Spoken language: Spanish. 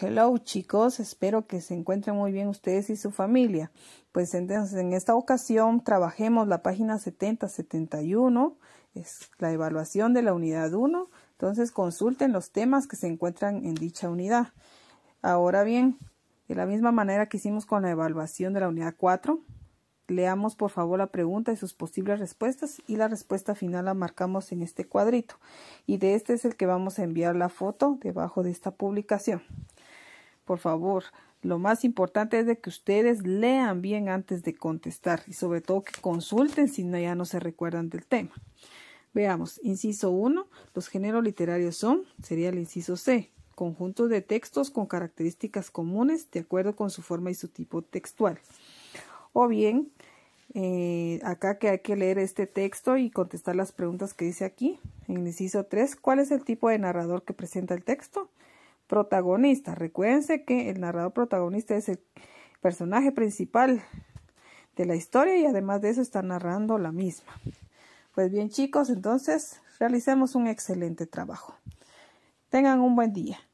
Hello chicos, espero que se encuentren muy bien ustedes y su familia. Pues entonces en esta ocasión trabajemos la página 7071, es la evaluación de la unidad 1. Entonces consulten los temas que se encuentran en dicha unidad. Ahora bien, de la misma manera que hicimos con la evaluación de la unidad 4, leamos por favor la pregunta y sus posibles respuestas y la respuesta final la marcamos en este cuadrito. Y de este es el que vamos a enviar la foto debajo de esta publicación por favor, lo más importante es de que ustedes lean bien antes de contestar y sobre todo que consulten si no, ya no se recuerdan del tema. Veamos, inciso 1, los géneros literarios son, sería el inciso C, conjuntos de textos con características comunes de acuerdo con su forma y su tipo textual. O bien, eh, acá que hay que leer este texto y contestar las preguntas que dice aquí. En el inciso 3, ¿cuál es el tipo de narrador que presenta el texto? protagonista. Recuérdense que el narrador protagonista es el personaje principal de la historia y además de eso está narrando la misma. Pues bien chicos, entonces realicemos un excelente trabajo. Tengan un buen día.